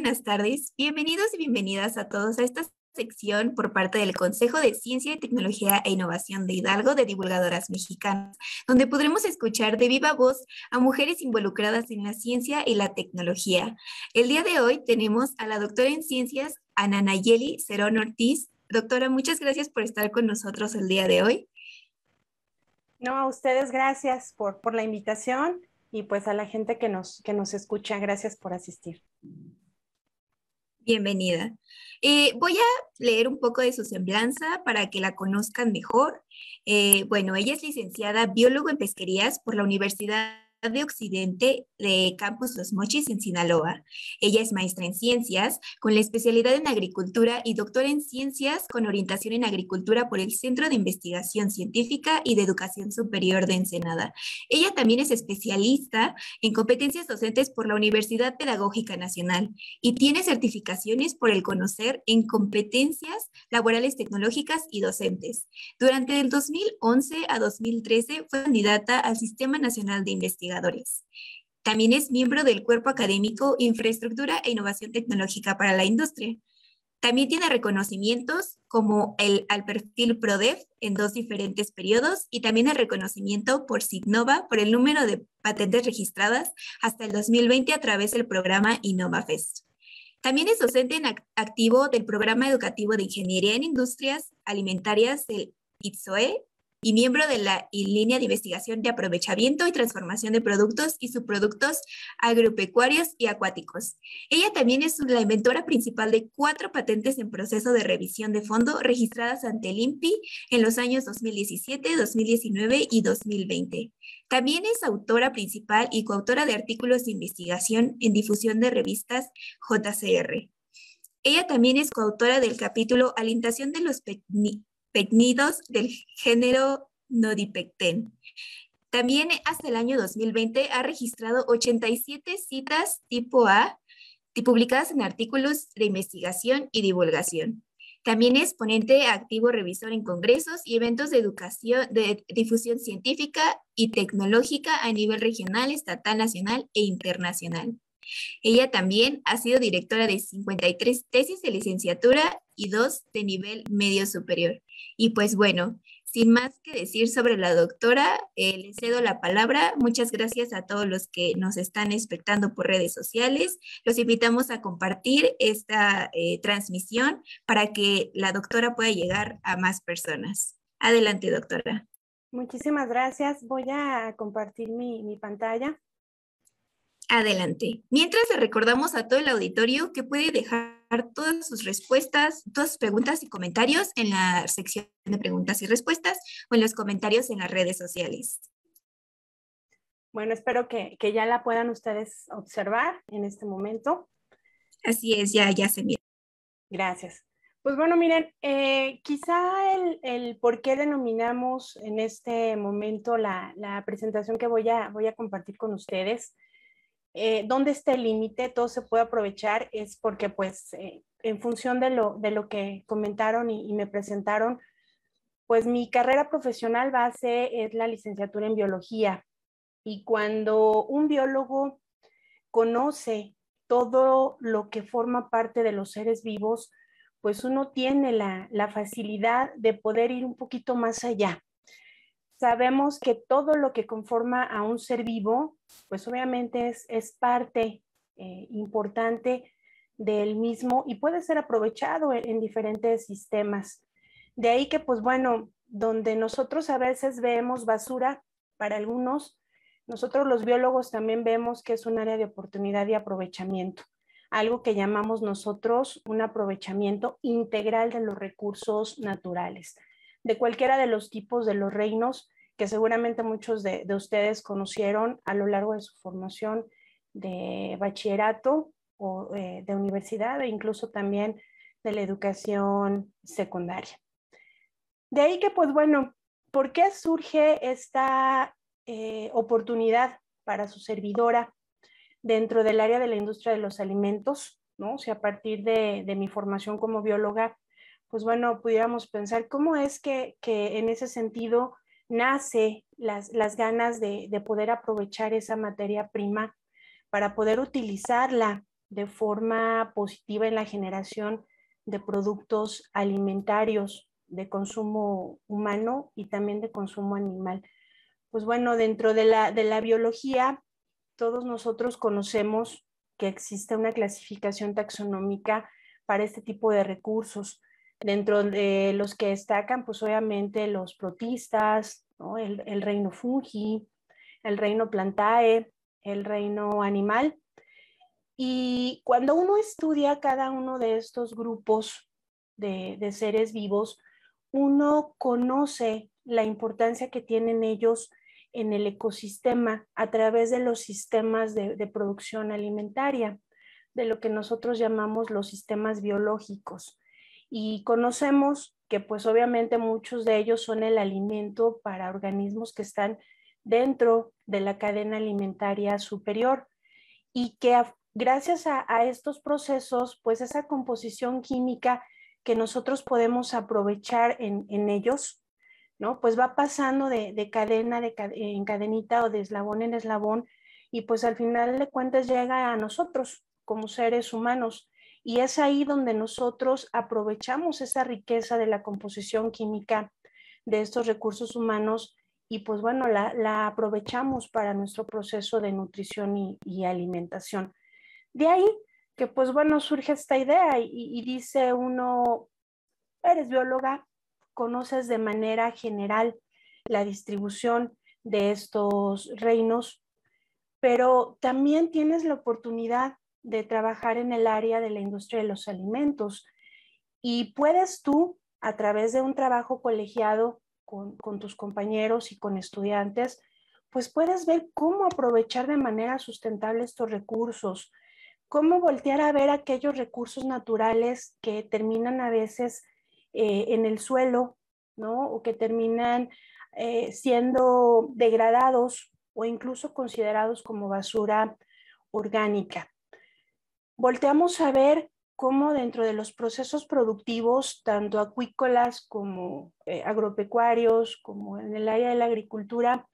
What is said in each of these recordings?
buenas tardes. Bienvenidos y bienvenidas a todos a esta sección por parte del Consejo de Ciencia y Tecnología e Innovación de Hidalgo de Divulgadoras Mexicanas, donde podremos escuchar de viva voz a mujeres involucradas en la ciencia y la tecnología. El día de hoy tenemos a la doctora en ciencias Ana Nayeli Cerón Ortiz. Doctora, muchas gracias por estar con nosotros el día de hoy. No, a ustedes gracias por, por la invitación y pues a la gente que nos, que nos escucha, gracias por asistir. Bienvenida. Eh, voy a leer un poco de su semblanza para que la conozcan mejor. Eh, bueno, ella es licenciada biólogo en pesquerías por la Universidad de Occidente de Campus Los Mochis en Sinaloa. Ella es maestra en ciencias, con la especialidad en agricultura y doctora en ciencias con orientación en agricultura por el Centro de Investigación Científica y de Educación Superior de Ensenada. Ella también es especialista en competencias docentes por la Universidad Pedagógica Nacional y tiene certificaciones por el conocer en competencias laborales tecnológicas y docentes. Durante el 2011 a 2013 fue candidata al Sistema Nacional de Investigación también es miembro del Cuerpo Académico Infraestructura e Innovación Tecnológica para la Industria. También tiene reconocimientos como el al perfil PRODEF en dos diferentes periodos y también el reconocimiento por Signova por el número de patentes registradas hasta el 2020 a través del programa InnovaFest. También es docente activo del programa educativo de Ingeniería en Industrias Alimentarias del ITSOE y miembro de la línea de investigación de aprovechamiento y transformación de productos y subproductos agropecuarios y acuáticos. Ella también es la inventora principal de cuatro patentes en proceso de revisión de fondo registradas ante el INPI en los años 2017, 2019 y 2020. También es autora principal y coautora de artículos de investigación en difusión de revistas JCR. Ella también es coautora del capítulo Alimentación de los pecnidos del género Nodipecten. También hasta el año 2020 ha registrado 87 citas tipo A publicadas en artículos de investigación y divulgación. También es ponente activo revisor en congresos y eventos de educación, de difusión científica y tecnológica a nivel regional, estatal, nacional e internacional. Ella también ha sido directora de 53 tesis de licenciatura y dos de nivel medio superior. Y pues bueno, sin más que decir sobre la doctora, eh, le cedo la palabra. Muchas gracias a todos los que nos están esperando por redes sociales. Los invitamos a compartir esta eh, transmisión para que la doctora pueda llegar a más personas. Adelante, doctora. Muchísimas gracias. Voy a compartir mi pantalla adelante. Mientras le recordamos a todo el auditorio que puede dejar todas sus respuestas, todas sus preguntas y comentarios en la sección de preguntas y respuestas o en los comentarios en las redes sociales. Bueno, espero que, que ya la puedan ustedes observar en este momento. Así es, ya, ya se mira. Gracias. Pues bueno, miren, eh, quizá el, el, por qué denominamos en este momento la, la presentación que voy a, voy a compartir con ustedes eh, dónde está el límite, todo se puede aprovechar, es porque pues eh, en función de lo, de lo que comentaron y, me presentaron, pues mi carrera profesional base es la licenciatura en biología. Y cuando un biólogo conoce todo lo que forma parte de los seres vivos, pues uno tiene la facilidad de poder ir un poquito más allá Sabemos que todo lo que conforma a un ser vivo, pues obviamente es, parte eh, importante del mismo y puede ser aprovechado en diferentes sistemas. De ahí que, pues bueno, donde nosotros a veces vemos basura para algunos, nosotros los biólogos también vemos que es un área de oportunidad y aprovechamiento, algo que llamamos nosotros un aprovechamiento integral de los recursos naturales de cualquiera de los tipos de los reinos que seguramente muchos de, ustedes conocieron a lo largo de su formación de bachillerato o eh, de universidad e incluso también de la educación secundaria. De ahí que, pues bueno, ¿por qué surge esta eh, oportunidad para su servidora dentro del área de la industria de los alimentos? ¿no? a partir de mi formación como bióloga, pues bueno, pudiéramos pensar cómo es que, en ese sentido nace las, ganas de, poder aprovechar esa materia prima para poder utilizarla de forma positiva en la generación de productos alimentarios de consumo humano y también de consumo animal. Pues bueno, dentro de la biología, todos nosotros conocemos que existe una clasificación taxonómica para este tipo de recursos. Dentro de los que destacan, pues obviamente los protistas, el, reino fungi, el reino plantae, el reino animal. Y cuando uno estudia cada uno de estos grupos de, seres vivos, uno conoce la importancia que tienen ellos en el ecosistema a través de los sistemas de, producción alimentaria, de lo que nosotros llamamos los sistemas biológicos y conocemos que pues obviamente muchos de ellos son el alimento para organismos que están dentro de la cadena alimentaria superior y que gracias a, estos procesos, pues esa composición química que nosotros podemos aprovechar en, ellos, ¿no? Pues va pasando de, cadena de, en cadenita o de eslabón en eslabón y pues al final de cuentas llega a nosotros como seres humanos y es ahí donde nosotros aprovechamos esa riqueza de la composición química de estos recursos humanos y pues bueno, la, aprovechamos para nuestro proceso de nutrición y, alimentación. De ahí que pues bueno, surge esta idea y, y dice uno, eres bióloga, conoces de manera general la distribución de estos reinos, pero también tienes la oportunidad de trabajar en el área de la industria de los alimentos. Y puedes tú, a través de un trabajo colegiado con, tus compañeros y con estudiantes, pues puedes ver cómo aprovechar de manera sustentable estos recursos, cómo voltear a ver aquellos recursos naturales que terminan a veces eh, en el suelo, ¿no? O que terminan eh, siendo degradados o incluso considerados como basura orgánica volteamos a ver cómo dentro de los procesos productivos, tanto acuícolas como eh, agropecuarios, como en el área de la agricultura,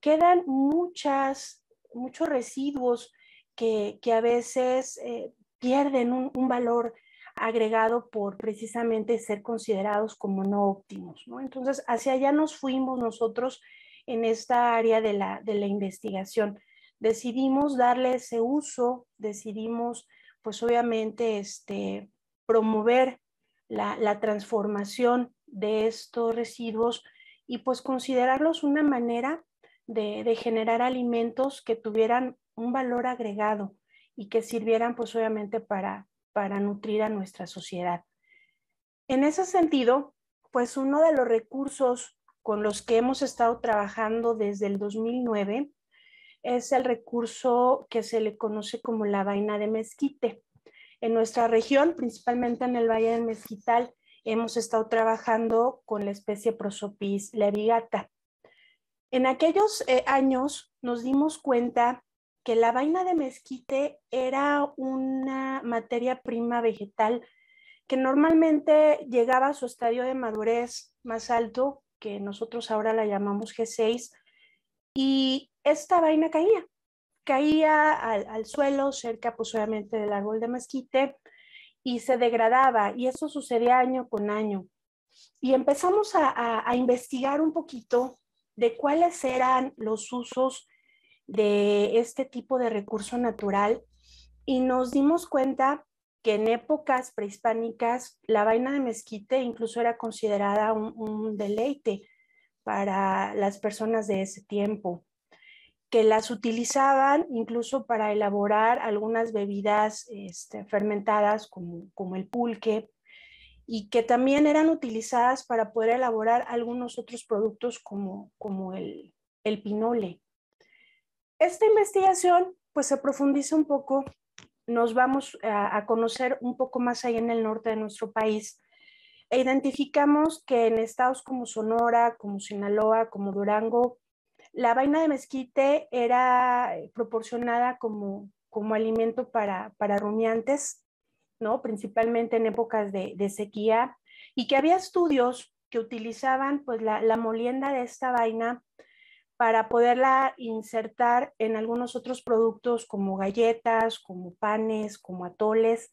quedan muchas, muchos residuos que, a veces eh, pierden un, valor agregado por precisamente ser considerados como no óptimos. Entonces, hacia allá nos fuimos nosotros en esta área de la investigación decidimos darle ese uso, decidimos pues obviamente este, promover la, transformación de estos residuos y pues considerarlos una manera de, generar alimentos que tuvieran un valor agregado y que sirvieran pues obviamente para, para nutrir a nuestra sociedad. En ese sentido, pues uno de los recursos con los que hemos estado trabajando desde el 2009 es el recurso que se le conoce como la vaina de mezquite. En nuestra región, principalmente en el Valle del Mezquital, hemos estado trabajando con la especie Prosopis levigata. En aquellos eh, años nos dimos cuenta que la vaina de mezquite era una materia prima vegetal que normalmente llegaba a su estadio de madurez más alto, que nosotros ahora la llamamos G6, y esta vaina caía, caía al, suelo cerca posiblemente pues, del árbol de mezquite y se degradaba y eso sucedía año con año. Y empezamos a, investigar un poquito de cuáles eran los usos de este tipo de recurso natural y nos dimos cuenta que en épocas prehispánicas la vaina de mezquite incluso era considerada un deleite para las personas de ese tiempo que las utilizaban incluso para elaborar algunas bebidas este, fermentadas como, como el pulque y que también eran utilizadas para poder elaborar algunos otros productos como, como el, el pinole. Esta investigación pues se profundiza un poco, nos vamos a, a conocer un poco más allá en el norte de nuestro país, e identificamos que en estados como Sonora, como Sinaloa, como Durango, la vaina de mezquite era eh, proporcionada como, alimento para, rumiantes, ¿no? principalmente en épocas de, sequía, y que había estudios que utilizaban pues, la, la molienda de esta vaina para poderla insertar en algunos otros productos como galletas, como panes, como atoles.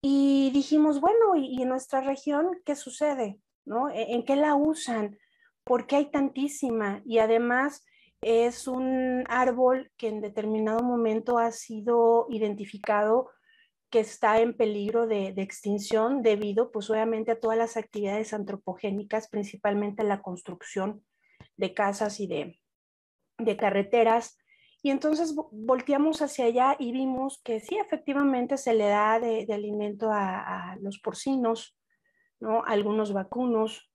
Y dijimos, bueno, ¿y en nuestra región qué sucede? ¿No? ¿En qué la usan? porque hay tantísima y además es un árbol que en determinado momento ha sido identificado que está en peligro de, extinción debido pues obviamente a todas las actividades antropogénicas, principalmente la construcción de casas y de, carreteras. Y entonces volteamos hacia allá y vimos que sí, efectivamente se le da de, alimento a, los porcinos, ¿no? algunos vacunos,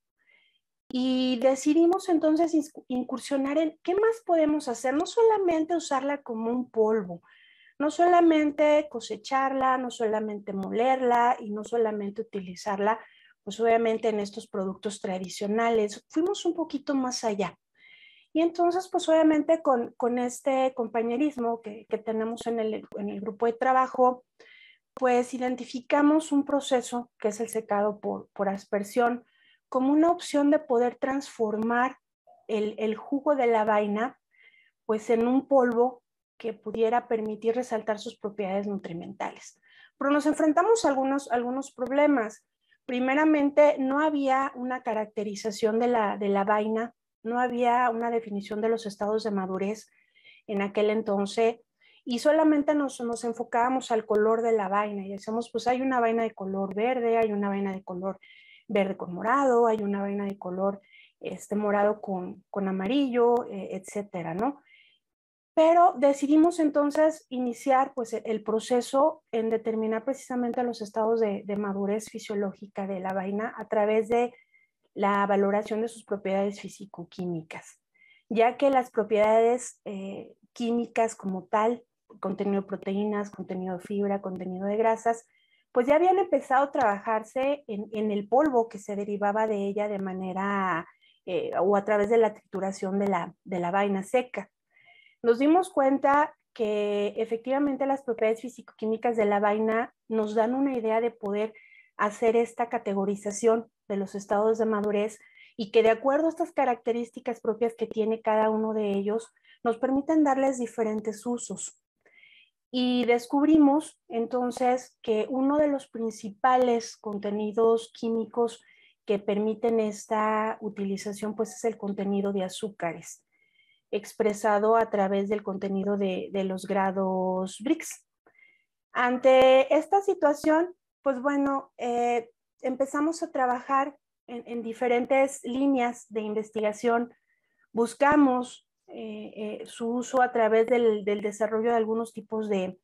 y decidimos entonces incursionar en qué más podemos hacer, no solamente usarla como un polvo, no solamente cosecharla, no solamente molerla y no solamente utilizarla, pues obviamente en estos productos tradicionales. Fuimos un poquito más allá. Y entonces, pues obviamente con, este compañerismo que, tenemos en el, grupo de trabajo, pues identificamos un proceso que es el secado por aspersión como una opción de poder transformar el, jugo de la vaina pues en un polvo que pudiera permitir resaltar sus propiedades nutrimentales. Pero nos enfrentamos a algunos, algunos problemas. Primeramente, no había una caracterización de la, vaina, no había una definición de los estados de madurez en aquel entonces y solamente nos, nos enfocábamos al color de la vaina y decíamos, pues hay una vaina de color verde, hay una vaina de color verde con morado, hay una vaina de color este, morado con, amarillo, eh, etcétera, ¿no? Pero decidimos entonces iniciar pues, e, el proceso en determinar precisamente los estados de, madurez fisiológica de la vaina a través de la valoración de sus propiedades físico-químicas, ya que las propiedades eh, químicas como tal, contenido de proteínas, contenido de fibra, contenido de grasas, pues ya habían empezado a trabajarse en, el polvo que se derivaba de ella de manera eh, o a través de la trituración de la, de la vaina seca. Nos dimos cuenta que efectivamente las propiedades fisicoquímicas de la vaina nos dan una idea de poder hacer esta categorización de los estados de madurez y que de acuerdo a estas características propias que tiene cada uno de ellos, nos permiten darles diferentes usos y descubrimos entonces que uno de los principales contenidos químicos que permiten esta utilización pues es el contenido de azúcares expresado a través del contenido de, los grados BRICS. Ante esta situación, pues bueno, eh, empezamos a trabajar en diferentes líneas de investigación. Buscamos eh, eh, su uso a través del, desarrollo de algunos tipos de,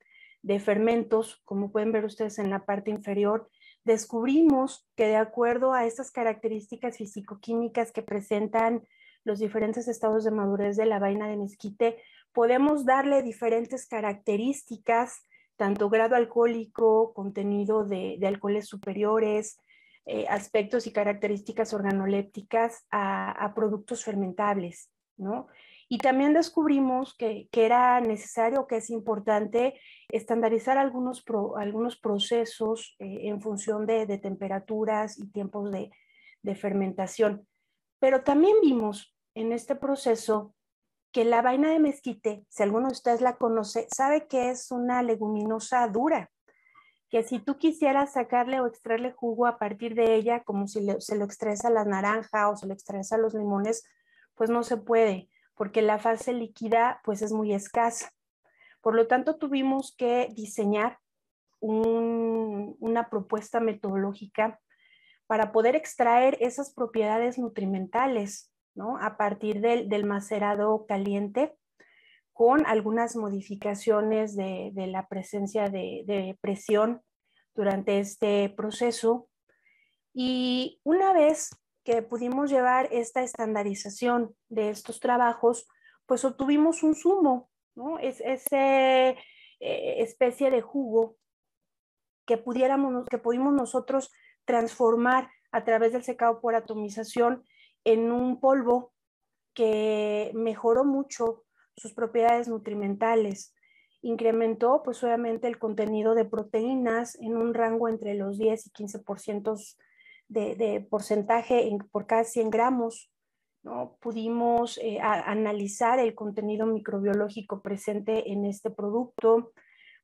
fermentos, como pueden ver ustedes en la parte inferior, descubrimos que de acuerdo a estas características fisicoquímicas que presentan los diferentes estados de madurez de la vaina de mezquite, podemos darle diferentes características, tanto grado alcohólico, contenido de, alcoholes superiores, eh, aspectos y características organolépticas a, a productos fermentables, ¿no? Y también descubrimos que, era necesario, que es importante estandarizar algunos, algunos procesos eh, en función de, temperaturas y tiempos de, fermentación. Pero también vimos en este proceso que la vaina de mezquite, si alguno de ustedes la conoce, sabe que es una leguminosa dura, que si tú quisieras sacarle o extraerle jugo a partir de ella, como si se lo extraes a la naranja o se lo extraes a los limones, pues no se puede porque la fase líquida pues es muy escasa. Por lo tanto, tuvimos que diseñar una propuesta metodológica para poder extraer esas propiedades nutrimentales a partir del, macerado caliente con algunas modificaciones de, la presencia de, de, presión durante este proceso. Y una vez que pudimos llevar esta estandarización de estos trabajos, pues obtuvimos un zumo, ¿no? Es, ese eh, especie de jugo que pudiéramos, que pudimos nosotros transformar a través del secado por atomización en un polvo que mejoró mucho sus propiedades nutrimentales. Incrementó, pues obviamente, el contenido de proteínas en un rango entre los 10 y 15% de, porcentaje por cada 100 gramos. ¿no? Pudimos eh, analizar el contenido microbiológico presente en este producto.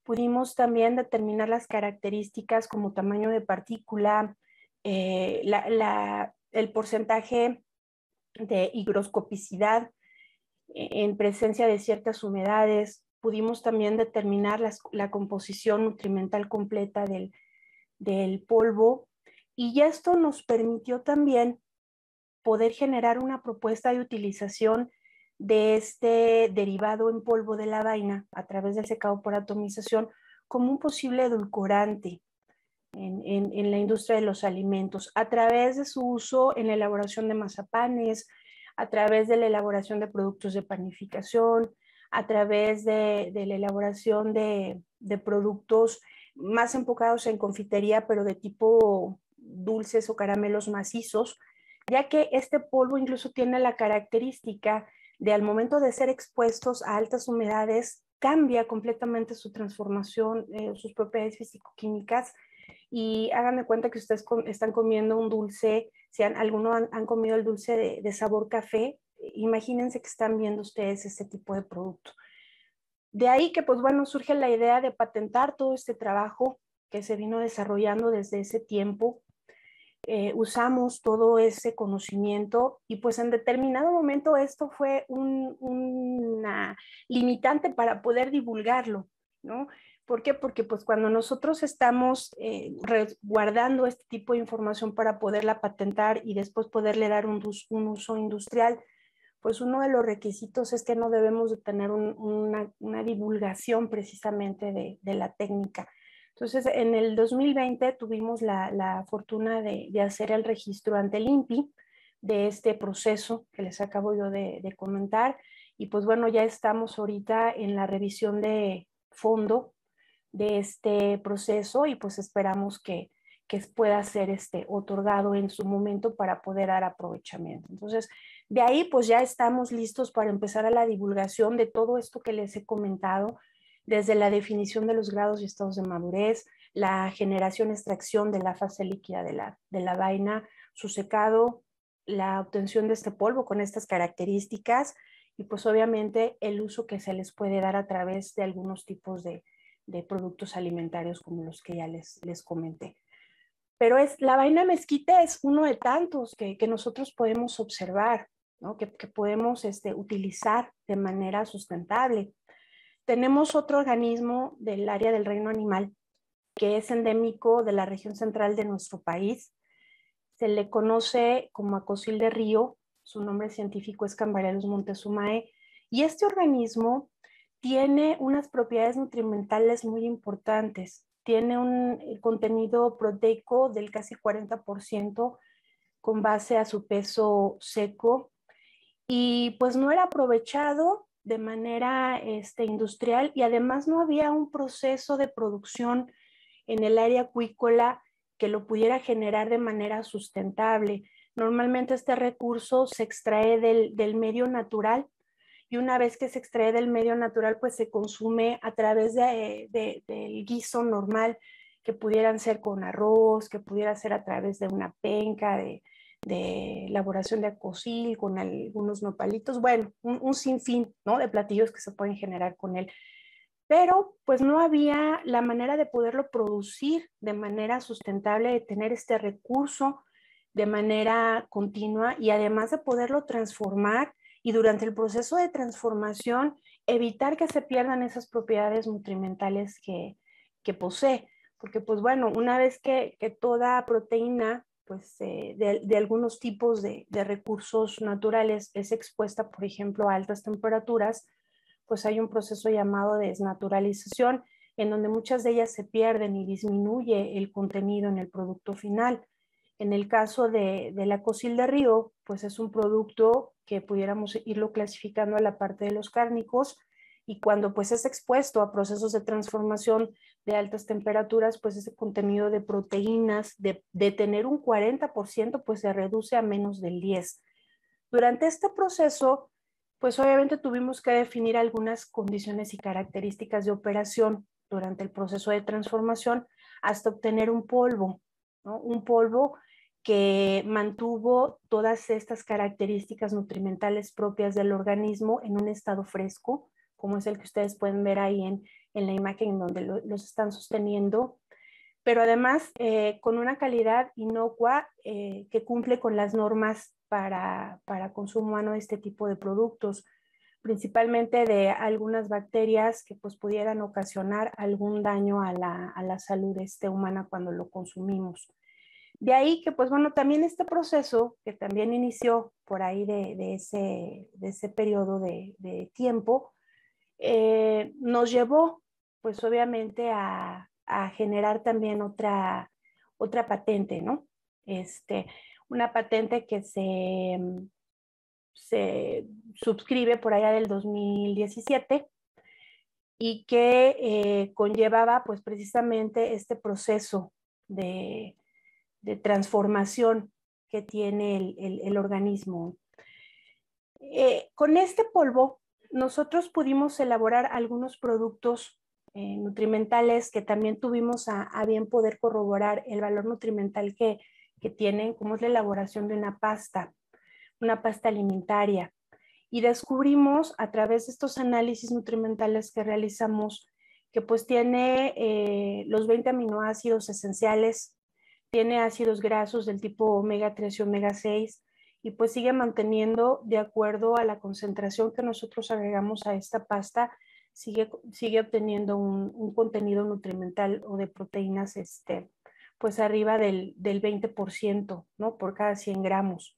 Pudimos también determinar las características como tamaño de partícula, eh, el porcentaje de higroscopicidad eh, en presencia de ciertas humedades. Pudimos también determinar la composición nutrimental completa del polvo y esto nos permitió también poder generar una propuesta de utilización de este derivado en polvo de la vaina a través del secado por atomización como un posible edulcorante en, la industria de los alimentos, a través de su uso en la elaboración de mazapanes, a través de la elaboración de productos de panificación, a través de, la elaboración de, de productos más enfocados en confitería, pero de tipo dulces o caramelos macizos, ya que este polvo incluso tiene la característica de al momento de ser expuestos a altas humedades, cambia completamente su transformación, eh, sus propiedades físico-químicas. Y háganme cuenta que ustedes están comiendo un dulce, si han, alguno han, comido el dulce de, sabor café, imagínense que están viendo ustedes este tipo de producto. De ahí que, pues bueno, surge la idea de patentar todo este trabajo que se vino desarrollando desde ese tiempo eh, usamos todo ese conocimiento y pues en determinado momento esto fue un, una limitante para poder divulgarlo, ¿no? ¿Por qué? Porque pues cuando nosotros estamos eh, guardando este tipo de información para poderla patentar y después poderle dar un, uso industrial, pues uno de los requisitos es que no debemos de tener una, divulgación precisamente de, de la técnica. Entonces, en el 2020 tuvimos la, fortuna de, hacer el registro ante el INPI de este proceso que les acabo yo de, comentar. Y pues bueno, ya estamos ahorita en la revisión de fondo de este proceso y pues esperamos que, pueda ser este, otorgado en su momento para poder dar aprovechamiento. Entonces, de ahí pues ya estamos listos para empezar a la divulgación de todo esto que les he comentado, desde la definición de los grados y estados de madurez, la generación, extracción de la fase líquida de la, de la vaina, su secado, la obtención de este polvo con estas características y pues obviamente el uso que se les puede dar a través de algunos tipos de, productos alimentarios como los que ya les, les comenté. Pero es, la vaina mezquita es uno de tantos que, nosotros podemos observar, que, que podemos este, utilizar de manera sustentable. Tenemos otro organismo del área del reino animal que es endémico de la región central de nuestro país. Se le conoce como acosil de río, su nombre científico es Cambarelus montezumae, y este organismo tiene unas propiedades nutrimentales muy importantes. Tiene un eh, contenido proteico del casi 40% con base a su peso seco y pues no era aprovechado de manera este, industrial y además no había un proceso de producción en el área acuícola que lo pudiera generar de manera sustentable. Normalmente este recurso se extrae del, medio natural y una vez que se extrae del medio natural, pues se consume a través de, del guiso normal, que pudieran ser con arroz, que pudiera ser a través de una penca, de, de elaboración de acosil con algunos nopalitos, bueno, un, sinfín ¿no? de platillos que se pueden generar con él. Pero pues no había la manera de poderlo producir de manera sustentable, de tener este recurso de manera continua y además de poderlo transformar y durante el proceso de transformación evitar que se pierdan esas propiedades nutrimentales que, que posee. Porque pues bueno, una vez que, que toda proteína pues, eh, de, algunos tipos de, recursos naturales es expuesta, por ejemplo, a altas temperaturas, pues hay un proceso llamado desnaturalización, en donde muchas de ellas se pierden y disminuye el contenido en el producto final. En el caso de, de la cocil de río, pues es un producto que pudiéramos irlo clasificando a la parte de los cárnicos, y cuando pues es expuesto a procesos de transformación de altas temperaturas, pues ese contenido de proteínas de, tener un 40% pues se reduce a menos del 10. Durante este proceso, pues obviamente tuvimos que definir algunas condiciones y características de operación durante el proceso de transformación hasta obtener un polvo, un polvo que mantuvo todas estas características nutrimentales propias del organismo en un estado fresco, como es el que ustedes pueden ver ahí en, la imagen donde los están sosteniendo, pero además eh, con una calidad inocua eh, que cumple con las normas para, para consumo humano de este tipo de productos, principalmente de algunas bacterias que pues, pudieran ocasionar algún daño a la, a la salud este, humana cuando lo consumimos. De ahí que, pues, bueno, también este proceso que también inició por ahí de, ese, de periodo de tiempo, eh, nos llevó pues obviamente a, generar también otra, otra patente, ¿no? Este, una patente que se, mm, se suscribe por allá del 2017 y que eh, conllevaba pues precisamente este proceso de, transformación que tiene el, organismo. Eh, con este polvo nosotros pudimos elaborar algunos productos eh, nutrimentales que también tuvimos a, bien poder corroborar el valor nutrimental que, que tienen, como es la elaboración de una pasta, una pasta alimentaria. Y descubrimos a través de estos análisis nutrimentales que realizamos que pues tiene eh, los 20 aminoácidos esenciales, tiene ácidos grasos del tipo omega 3 y omega 6, y pues sigue manteniendo de acuerdo a la concentración que nosotros agregamos a esta pasta, sigue, sigue obteniendo un, contenido nutrimental o de proteínas este, pues arriba del, del 20%, ¿no? Por cada 100 gramos.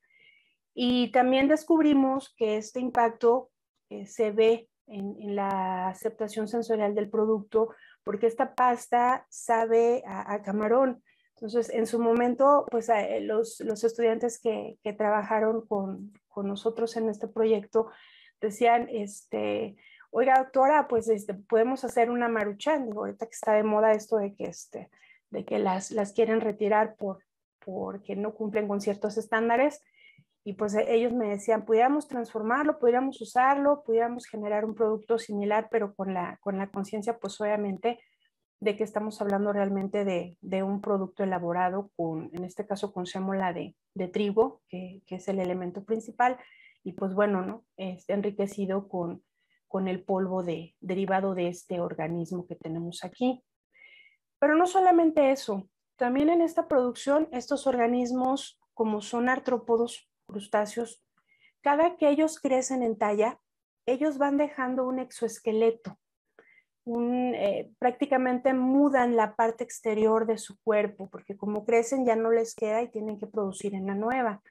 Y también descubrimos que este impacto eh, se ve en, la aceptación sensorial del producto porque esta pasta sabe a camarón entonces, en su momento, pues eh, los, estudiantes que, trabajaron con, nosotros en este proyecto decían, este, oiga, doctora, pues este, podemos hacer una maruchan, digo, ahorita que está de moda esto de que, este, las, las quieren retirar porque no cumplen con ciertos estándares. Y pues e, ellos me decían, pudiéramos transformarlo, pudiéramos usarlo, pudiéramos generar un producto similar, pero con la, con la conciencia, pues obviamente, de que estamos hablando realmente de, un producto elaborado con, en este caso, con sémola de, trigo, que, es el elemento principal, y pues bueno, ¿no? Es este, enriquecido con, con el polvo de, derivado de este organismo que tenemos aquí. Pero no solamente eso, también en esta producción, estos organismos, como son artrópodos, crustáceos, cada que ellos crecen en talla, ellos van dejando un exoesqueleto eh, prácticamente mudan la parte exterior de su cuerpo, porque como crecen ya no les queda y tienen que producir en la nueva.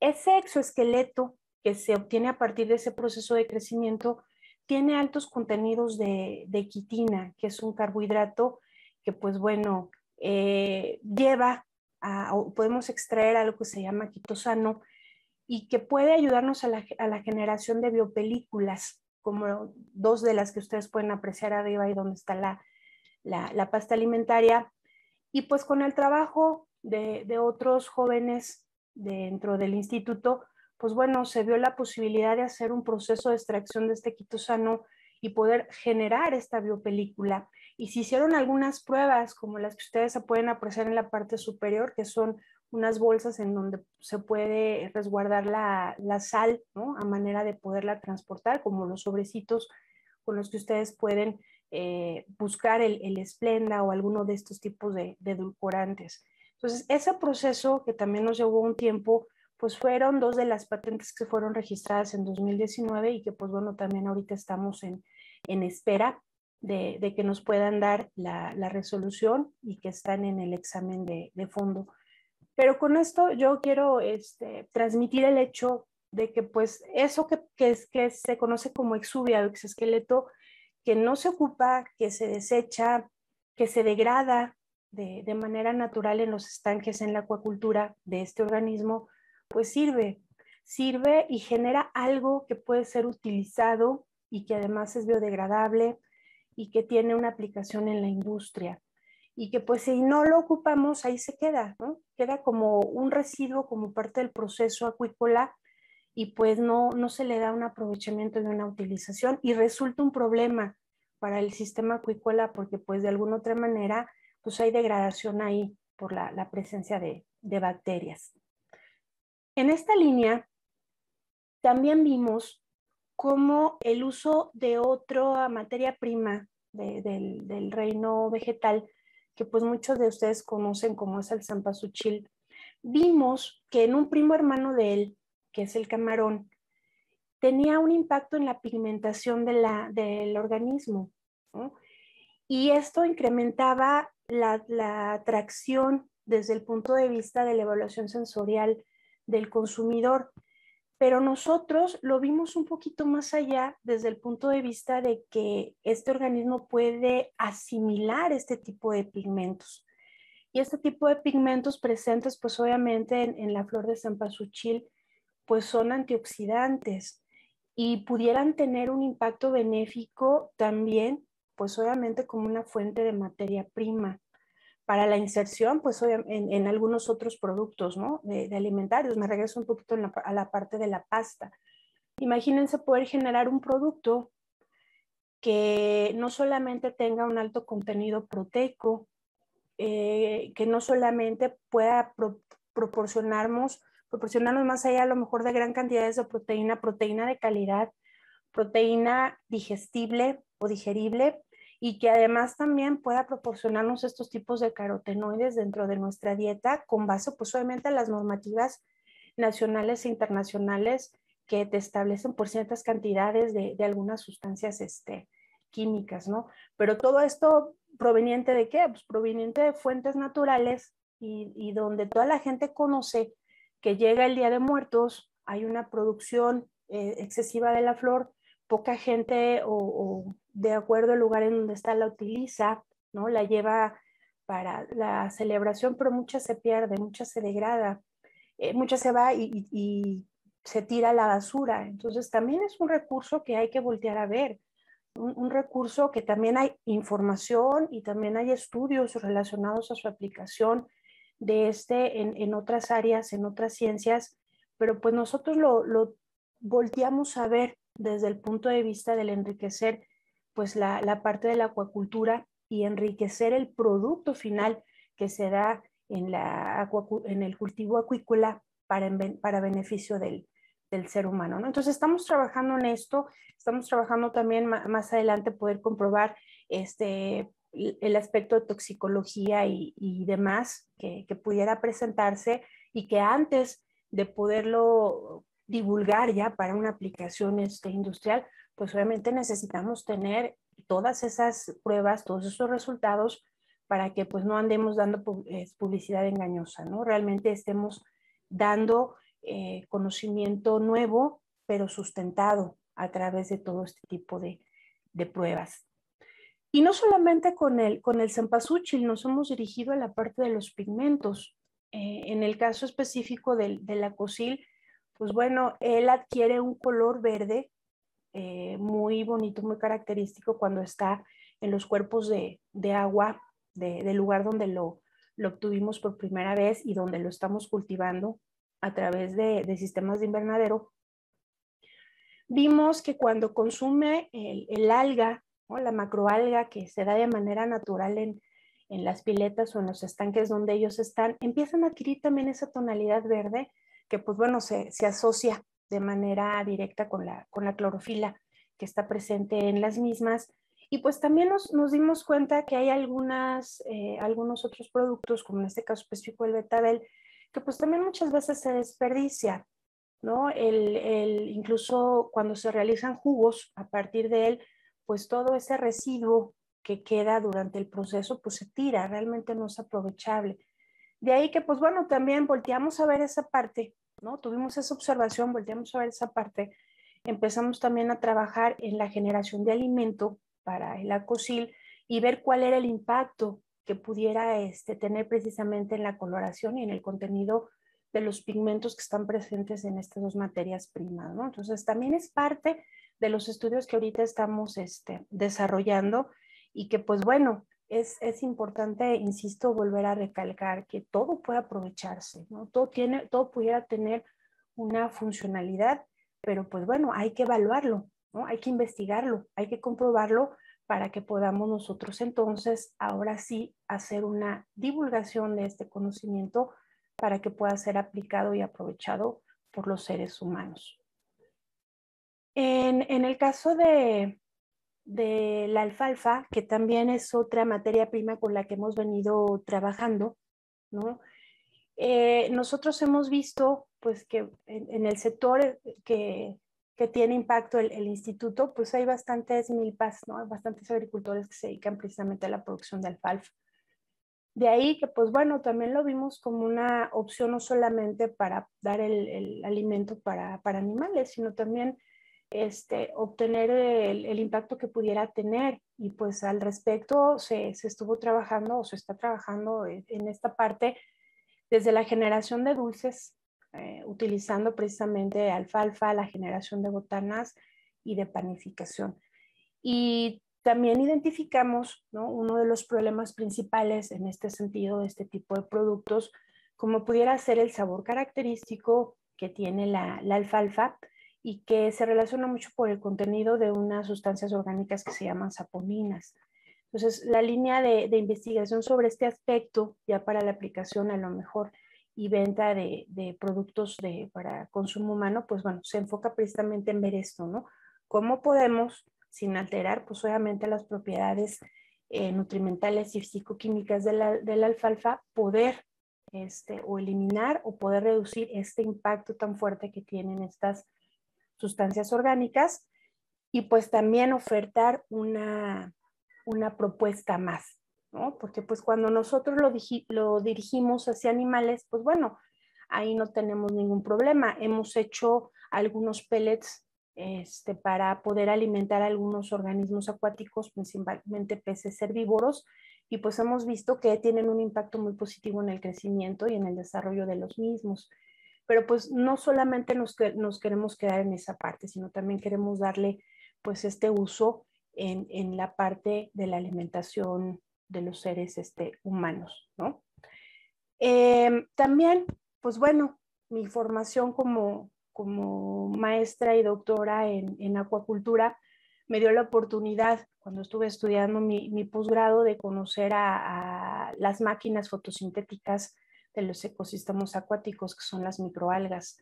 Ese exoesqueleto que se obtiene a partir de ese proceso de crecimiento tiene altos contenidos de, quitina, que es un carbohidrato que, pues bueno, eh, lleva a, podemos extraer algo que se llama quitosano y que puede ayudarnos a la, a la generación de biopelículas como dos de las que ustedes pueden apreciar arriba y donde está la, la, pasta alimentaria. Y pues con el trabajo de, de otros jóvenes dentro del instituto, pues bueno, se vio la posibilidad de hacer un proceso de extracción de este quitosano y poder generar esta biopelícula. Y se hicieron algunas pruebas, como las que ustedes pueden apreciar en la parte superior, que son unas bolsas en donde se puede resguardar la, la sal, ¿no? A manera de poderla transportar, como los sobrecitos con los que ustedes pueden eh, buscar el, el, esplenda o alguno de estos tipos de, de edulcorantes. Entonces, ese proceso que también nos llevó un tiempo, pues fueron dos de las patentes que fueron registradas en 2019 y que, pues bueno, también ahorita estamos en, en espera de, de, que nos puedan dar la, la, resolución y que están en el examen de, de fondo. Pero con esto yo quiero este, transmitir el hecho de que pues eso que, es, que se conoce como exuvia o exoesqueleto, que no se ocupa, que se desecha, que se degrada de, de manera natural en los estanques, en la acuacultura de este organismo, pues sirve, sirve y genera algo que puede ser utilizado y que además es biodegradable y que tiene una aplicación en la industria y que pues si no lo ocupamos, ahí se queda, ¿no? Queda como un residuo, como parte del proceso acuícola y pues no, no se le da un aprovechamiento de una utilización y resulta un problema para el sistema acuícola porque pues de alguna otra manera pues hay degradación ahí por la, la presencia de, de bacterias. En esta línea también vimos cómo el uso de otra materia prima del, del reino vegetal que pues muchos de ustedes conocen como es el zampasuchil, vimos que en un primo hermano de él, que es el camarón, tenía un impacto en la pigmentación del organismo. Y esto incrementaba la, la atracción desde el punto de vista de la evaluación sensorial del consumidor pero nosotros lo vimos un poquito más allá desde el punto de vista de que este organismo puede asimilar este tipo de pigmentos. Y este tipo de pigmentos presentes, pues obviamente en, la flor de Zampasuchil, pues son antioxidantes y pudieran tener un impacto benéfico también, pues obviamente como una fuente de materia prima para la inserción, pues en, algunos otros productos ¿no? de, alimentarios. Me regreso un poquito a la parte de la pasta. Imagínense poder generar un producto que no solamente tenga un alto contenido proteico, eh, que no solamente pueda proporcionarnos, proporcionarnos más allá a lo mejor de gran cantidad de proteína, proteína de calidad, proteína digestible o digerible, y que además también pueda proporcionarnos estos tipos de carotenoides dentro de nuestra dieta con base pues obviamente a las normativas nacionales e internacionales que te establecen por pues, ciertas cantidades de, algunas sustancias este, químicas, ¿no? Pero todo esto proveniente de qué? Pues proveniente de fuentes naturales y, donde toda la gente conoce que llega el Día de Muertos, hay una producción eh, excesiva de la flor, poca gente o de acuerdo al lugar en donde está la utiliza, ¿no? La lleva para la celebración, pero mucha se pierde, mucha se degrada, eh, mucha se va y, se tira a la basura. Entonces también es un recurso que hay que voltear a ver, un, recurso que también hay información y también hay estudios relacionados a su aplicación de este en, otras áreas, en otras ciencias, pero pues nosotros lo, lo volteamos a ver desde el punto de vista del enriquecer pues la, parte de la acuacultura y enriquecer el producto final que se da en, la, en el cultivo acuícola para, para beneficio del, ser humano. Entonces estamos trabajando en esto, estamos trabajando también más adelante poder comprobar este, el aspecto de toxicología y, demás que, que, pudiera presentarse y que antes de poderlo divulgar ya para una aplicación este, industrial, pues obviamente necesitamos tener todas esas pruebas, todos esos resultados para que pues no andemos dando publicidad engañosa, ¿no? Realmente estemos dando eh, conocimiento nuevo, pero sustentado a través de todo este tipo de, de pruebas. Y no solamente con el, con el nos hemos dirigido a la parte de los pigmentos. Eh, en el caso específico del, de la COSIL, pues bueno, él adquiere un color verde eh, muy bonito, muy característico cuando está en los cuerpos de, agua del lugar donde lo, obtuvimos por primera vez y donde lo estamos cultivando a través de, sistemas de invernadero. Vimos que cuando consume el, alga, o la macroalga que se da de manera natural en las piletas o en los estanques donde ellos están, empiezan a adquirir también esa tonalidad verde que pues bueno, se, se asocia de manera directa con la, con la clorofila que está presente en las mismas. Y pues también nos, dimos cuenta que hay algunas, eh, algunos otros productos, como en este caso específico el betabel, que pues también muchas veces se desperdicia, ¿no? El, incluso cuando se realizan jugos a partir de él, pues todo ese residuo que queda durante el proceso, pues se tira, realmente no es aprovechable. De ahí que, pues bueno, también volteamos a ver esa parte Tuvimos esa observación, volteamos a ver esa parte. Empezamos también a trabajar en la generación de alimento para el acosil y ver cuál era el impacto que pudiera este, tener precisamente en la coloración y en el contenido de los pigmentos que están presentes en estas dos materias primas. Entonces, también es parte de los estudios que ahorita estamos este, desarrollando y que, pues bueno, es, importante, insisto, volver a recalcar que todo puede aprovecharse, ¿no? Todo, tiene, todo pudiera tener una funcionalidad, pero pues bueno, hay que evaluarlo, ¿no? Hay que investigarlo, hay que comprobarlo para que podamos nosotros entonces ahora sí hacer una divulgación de este conocimiento para que pueda ser aplicado y aprovechado por los seres humanos. en el caso de, de la alfalfa, que también es otra materia prima con la que hemos venido trabajando, ¿no? Eh, nosotros hemos visto pues que en, el sector que, tiene impacto el, instituto, pues hay bastantes milpas, ¿no? bastantes agricultores que se dedican precisamente a la producción de alfalfa. De ahí que, pues bueno, también lo vimos como una opción no solamente para dar el, alimento para, para, animales, sino también este, obtener el, impacto que pudiera tener. Y pues al respecto se, estuvo trabajando o se está trabajando en, esta parte desde la generación de dulces, eh, utilizando precisamente alfalfa, la generación de botanas y de panificación. Y también identificamos uno de los problemas principales en este sentido de este tipo de productos, como pudiera ser el sabor característico que tiene la, la alfalfa, y que se relaciona mucho por el contenido de unas sustancias orgánicas que se llaman saponinas. Entonces, la línea de, investigación sobre este aspecto, ya para la aplicación a lo mejor y venta de, productos para consumo humano, pues bueno, se enfoca precisamente en ver esto, ¿no? ¿Cómo podemos, sin alterar, pues obviamente las propiedades eh, nutrimentales y psicoquímicas de la, alfalfa, poder este, o eliminar o poder reducir este impacto tan fuerte que tienen estas sustancias orgánicas y pues también ofertar una, propuesta más, ¿no? Porque pues cuando nosotros lo, dirigimos hacia animales, pues bueno, ahí no tenemos ningún problema. Hemos hecho algunos pellets este, para poder alimentar algunos organismos acuáticos, principalmente peces herbívoros, y pues hemos visto que tienen un impacto muy positivo en el crecimiento y en el desarrollo de los mismos pero pues no solamente nos, queremos quedar en esa parte, sino también queremos darle pues este uso en, la parte de la alimentación de los seres este, humanos, ¿no? Em, también, pues bueno, mi formación como, maestra y doctora en, acuacultura me dio la oportunidad, cuando estuve estudiando mi, posgrado, de conocer a, las máquinas fotosintéticas de los ecosistemas acuáticos, que son las microalgas.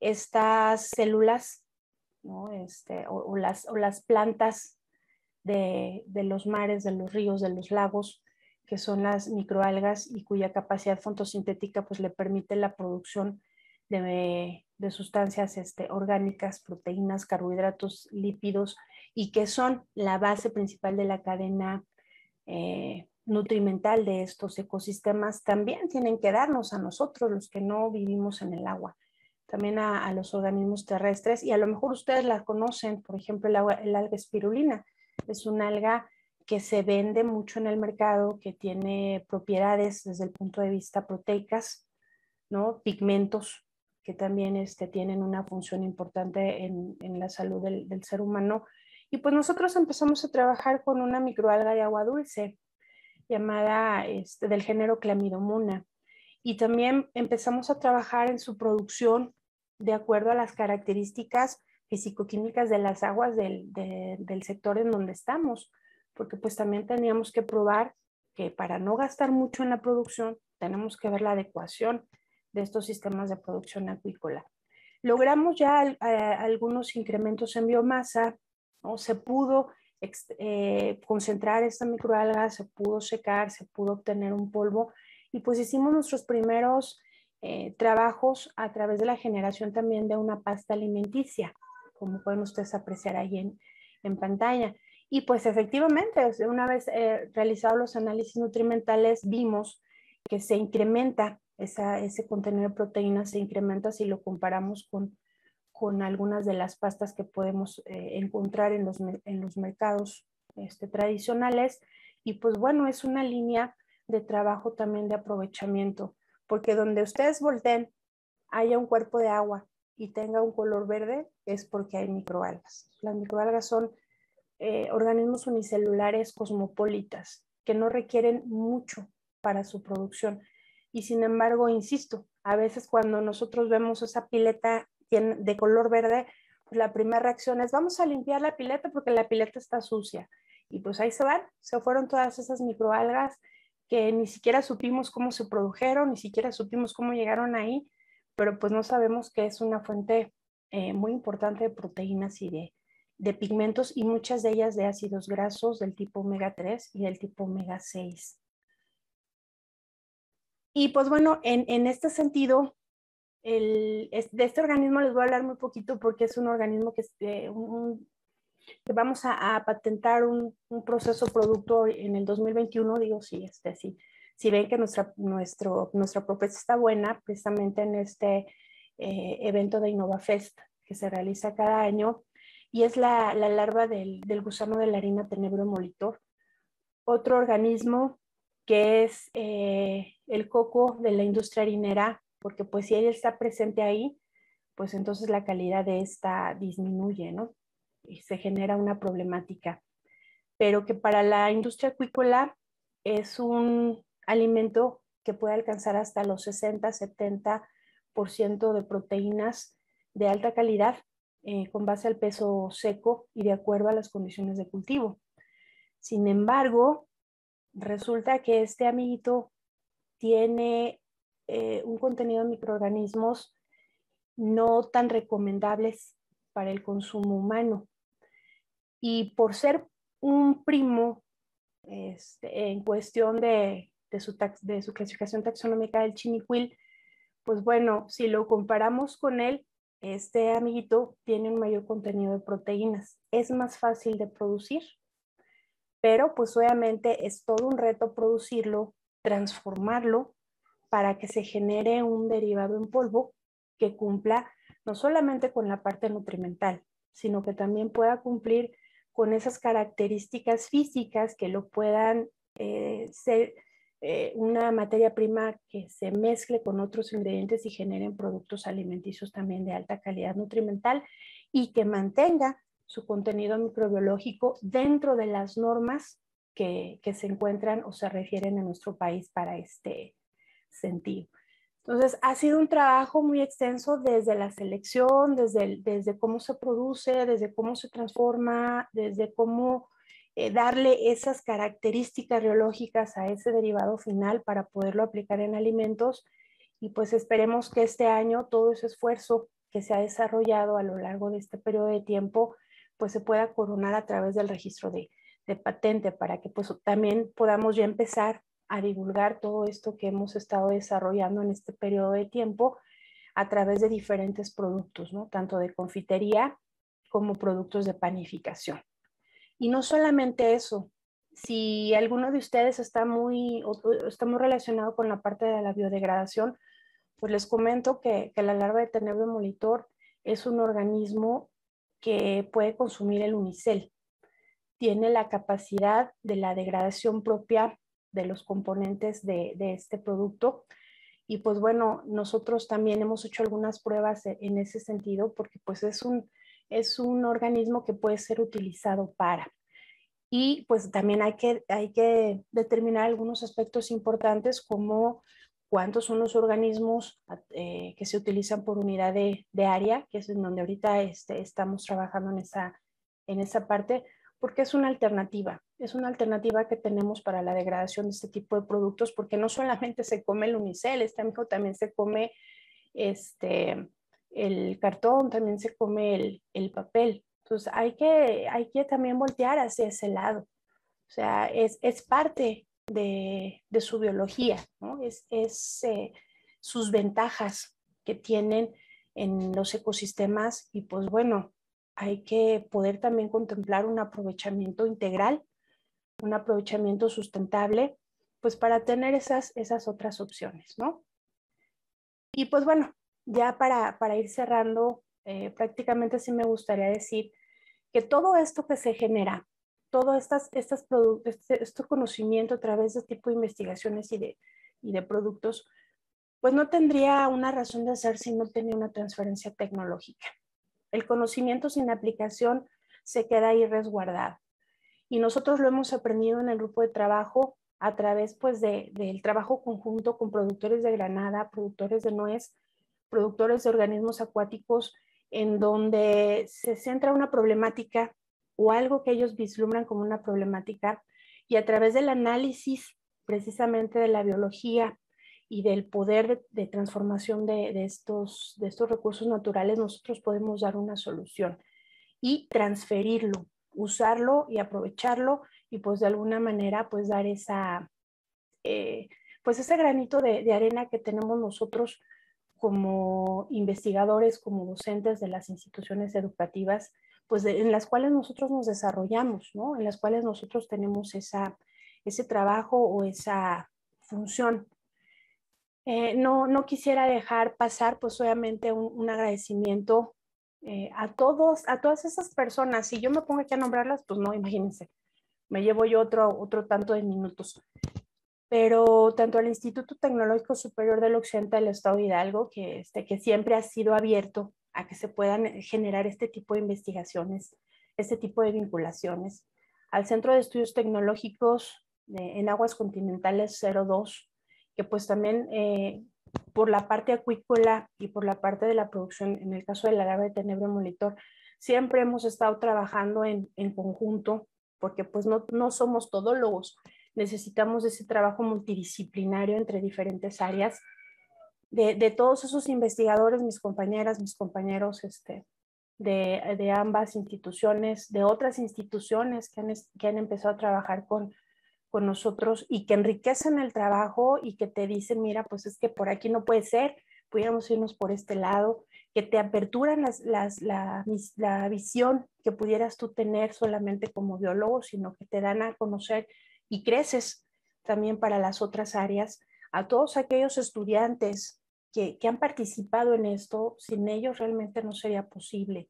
Estas células ¿no? este, o, las, o, las, plantas de, los mares, de los ríos, de los lagos, que son las microalgas y cuya capacidad fotosintética pues, le permite la producción de, sustancias este, orgánicas, proteínas, carbohidratos, lípidos, y que son la base principal de la cadena eh, nutrimental de estos ecosistemas también tienen que darnos a nosotros, los que no vivimos en el agua, también a, los organismos terrestres. Y a lo mejor ustedes la conocen, por ejemplo, el, alga espirulina. Es un alga que se vende mucho en el mercado, que tiene propiedades desde el punto de vista proteicas, ¿no? pigmentos, que también este, tienen una función importante en, la salud del, del ser humano. Y pues nosotros empezamos a trabajar con una microalga de agua dulce, llamada este, del género clamidomuna. Y también empezamos a trabajar en su producción de acuerdo a las características fisicoquímicas de las aguas del, sector en donde estamos, porque pues también teníamos que probar que para no gastar mucho en la producción, tenemos que ver la adecuación de estos sistemas de producción acuícola. Logramos ya eh, algunos incrementos en biomasa, o se pudo eh, concentrar esta microalga, se pudo secar, se pudo obtener un polvo y pues hicimos nuestros primeros eh, trabajos a través de la generación también de una pasta alimenticia, como pueden ustedes apreciar ahí en, pantalla. Y pues efectivamente, una vez eh, realizados los análisis nutrimentales, vimos que se incrementa ese contenido de proteínas, se incrementa si lo comparamos con con algunas de las pastas que podemos eh, encontrar en los, en los mercados este, tradicionales. Y pues bueno, es una línea de trabajo también de aprovechamiento, porque donde ustedes volteen haya un cuerpo de agua y tenga un color verde, es porque hay microalgas. Las microalgas son eh, organismos unicelulares cosmopolitas que no requieren mucho para su producción. Y sin embargo, insisto, a veces cuando nosotros vemos esa pileta de color verde, pues, la primera reacción es vamos a limpiar la pileta porque la pileta está sucia. Y pues ahí se van, se fueron todas esas microalgas que ni siquiera supimos cómo se produjeron, ni siquiera supimos cómo llegaron ahí, pero pues no sabemos que es una fuente eh, muy importante de proteínas y de, pigmentos y muchas de ellas de ácidos grasos del tipo omega 3 y del tipo omega 6. Y pues bueno, en este sentido, de este organismo les voy a hablar muy poquito porque es un organismo que, eh, vamos a, patentar un, proceso producto en el 2021. Digo, sí, este, sí. Si ven que nuestra, nuestro, nuestra propuesta está buena, precisamente en este eh, evento de InnovaFest que se realiza cada año, y es la, larva del, gusano de la harina tenebro molitor. Otro organismo que es eh, el coco de la industria harinera porque pues si ella está presente ahí, pues entonces la calidad de esta disminuye, ¿no? Y se genera una problemática. Pero que para la industria acuícola es un alimento que puede alcanzar hasta los 60, 70% de proteínas de alta calidad eh, con base al peso seco y de acuerdo a las condiciones de cultivo. Sin embargo, resulta que este amiguito tiene eh, un contenido de microorganismos no tan recomendables para el consumo humano. Y por ser un primo este, en cuestión de, su de, su clasificación taxonómica del chiniquil, pues bueno, si lo comparamos con él, este amiguito tiene un mayor contenido de proteínas. Es más fácil de producir, pero pues obviamente es todo un reto producirlo, transformarlo para que se genere un derivado en polvo que cumpla no solamente con la parte nutrimental, sino que también pueda cumplir con esas características físicas que lo puedan eh, ser eh, una materia prima que se mezcle con otros ingredientes y generen productos alimenticios también de alta calidad nutrimental y que mantenga su contenido microbiológico dentro de las normas que, se encuentran o se refieren en nuestro país para este, sentido. Entonces, ha sido un trabajo muy extenso desde la selección, desde, desde cómo se produce, desde cómo se transforma, desde cómo eh, darle esas características biológicas a ese derivado final para poderlo aplicar en alimentos. Y pues esperemos que este año todo ese esfuerzo que se ha desarrollado a lo largo de este periodo de tiempo, pues se pueda coronar a través del registro de, de patente para que pues también podamos ya empezar a divulgar todo esto que hemos estado desarrollando en este periodo de tiempo a través de diferentes productos, ¿no? tanto de confitería como productos de panificación. Y no solamente eso, si alguno de ustedes está muy, está muy relacionado con la parte de la biodegradación, pues les comento que, la larva de tenebro molitor es un organismo que puede consumir el unicel. Tiene la capacidad de la degradación propia de los componentes de, este producto. Y pues bueno, nosotros también hemos hecho algunas pruebas e, en ese sentido porque pues es un, es un organismo que puede ser utilizado para. Y pues también hay que, hay que determinar algunos aspectos importantes como cuántos son los organismos eh, que se utilizan por unidad de, de, área, que es en donde ahorita este, estamos trabajando en esa, en esa parte, porque es una alternativa, es una alternativa que tenemos para la degradación de este tipo de productos, porque no solamente se come el unicel, este también se come este, el cartón, también se come el, papel. Entonces hay que, hay que también voltear hacia ese lado. O sea, es, parte de, su biología, es, eh, sus ventajas que tienen en los ecosistemas y pues bueno, hay que poder también contemplar un aprovechamiento integral, un aprovechamiento sustentable, pues para tener esas, esas otras opciones, ¿no? Y pues bueno, ya para, ir cerrando, eh, prácticamente sí me gustaría decir que todo esto que se genera, todo estas, estas este, este, conocimiento a través de este tipo de investigaciones y de, y de productos, pues no tendría una razón de ser si no tenía una transferencia tecnológica. El conocimiento sin aplicación se queda ahí resguardado. Y nosotros lo hemos aprendido en el grupo de trabajo a través pues del trabajo conjunto con productores de granada, productores de nuez, productores de organismos acuáticos, en donde se centra una problemática o algo que ellos vislumbran como una problemática y a través del análisis precisamente de la biología, y del poder de, transformación de, estos, de estos recursos naturales, nosotros podemos dar una solución y transferirlo, usarlo y aprovecharlo y pues de alguna manera pues dar esa, eh, pues ese granito de, arena que tenemos nosotros como investigadores, como docentes de las instituciones educativas, pues en las cuales nosotros nos desarrollamos, ¿no? En las cuales nosotros tenemos esa, ese trabajo o esa función eh, no, no quisiera dejar pasar, pues obviamente, un, agradecimiento eh, a todos, a todas esas personas. Si yo me pongo aquí a nombrarlas, pues no, imagínense, me llevo yo otro, otro tanto de minutos. Pero tanto al Instituto Tecnológico Superior del Occidente del Estado de Hidalgo, que, este, que siempre ha sido abierto a que se puedan eh, generar este tipo de investigaciones, este tipo de vinculaciones, al Centro de Estudios Tecnológicos en Aguas Continentales 02, que pues también eh, por la parte acuícola y por la parte de la producción, en el caso del agave de tenebro molitor, siempre hemos estado trabajando en, conjunto, porque pues no, no, somos todólogos, necesitamos ese trabajo multidisciplinario entre diferentes áreas. De, todos esos investigadores, mis compañeras, mis compañeros este, de, ambas instituciones, de otras instituciones que que han empezado a trabajar con, nosotros y que enriquecen el trabajo y que te dicen, mira, pues es que por aquí no puede ser, pudiéramos irnos por este lado, que te aperturan las, la, visión que pudieras tú tener solamente como biólogo, sino que te dan a conocer y creces también para las otras áreas. A todos aquellos estudiantes que, que, han participado en esto, sin ellos realmente no sería posible,